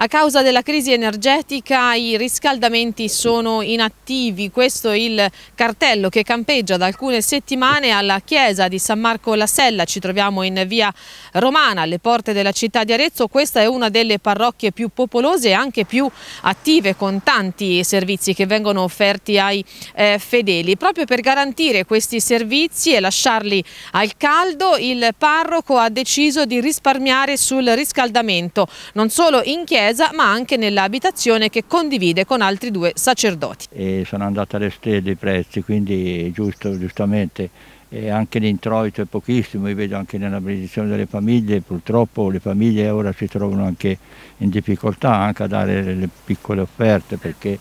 A causa della crisi energetica i riscaldamenti sono inattivi, questo è il cartello che campeggia da alcune settimane alla chiesa di San Marco La Sella, ci troviamo in via Romana alle porte della città di Arezzo, questa è una delle parrocchie più popolose e anche più attive con tanti servizi che vengono offerti ai eh, fedeli. Proprio per garantire questi servizi e lasciarli al caldo il parroco ha deciso di risparmiare sul riscaldamento, non solo in chiesa chiesa ma anche nell'abitazione che condivide con altri due sacerdoti. E sono andati alle stelle dei prezzi, quindi giusto, giustamente e anche l'introito è pochissimo, io vedo anche nella benedizione delle famiglie, purtroppo le famiglie ora si trovano anche in difficoltà anche a dare le piccole offerte perché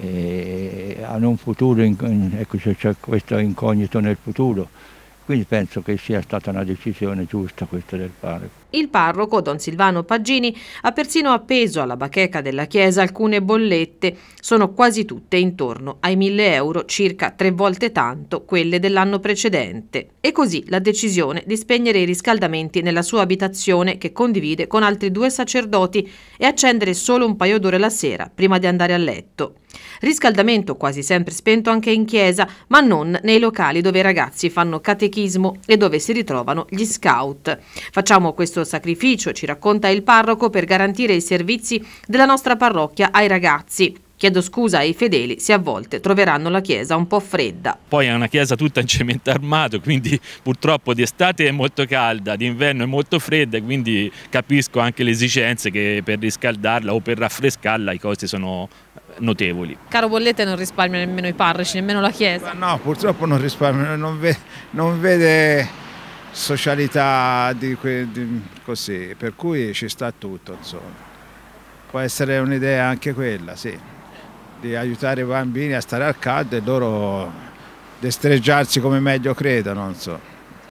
eh, hanno un futuro, in, ecco c'è questo incognito nel futuro. Quindi penso che sia stata una decisione giusta questa del parroco. Il parroco, don Silvano Paggini, ha persino appeso alla bacheca della chiesa alcune bollette. Sono quasi tutte intorno ai 1000 euro, circa tre volte tanto quelle dell'anno precedente. E così la decisione di spegnere i riscaldamenti nella sua abitazione che condivide con altri due sacerdoti e accendere solo un paio d'ore la sera prima di andare a letto. Riscaldamento quasi sempre spento anche in chiesa, ma non nei locali dove i ragazzi fanno catechismo e dove si ritrovano gli scout. Facciamo questo sacrificio, ci racconta il parroco, per garantire i servizi della nostra parrocchia ai ragazzi. Chiedo scusa ai fedeli se a volte troveranno la chiesa un po' fredda. Poi è una chiesa tutta in cemento armato, quindi purtroppo d'estate è molto calda, d'inverno è molto fredda, quindi capisco anche le esigenze che per riscaldarla o per raffrescarla i costi sono notevoli. Caro Bollette non risparmia nemmeno i parroci, nemmeno la chiesa. No, purtroppo non risparmia, non, ve, non vede socialità di, di, così, per cui ci sta tutto, insomma. Può essere un'idea anche quella, sì di aiutare i bambini a stare al caldo e loro destreggiarsi come meglio credono. Non so.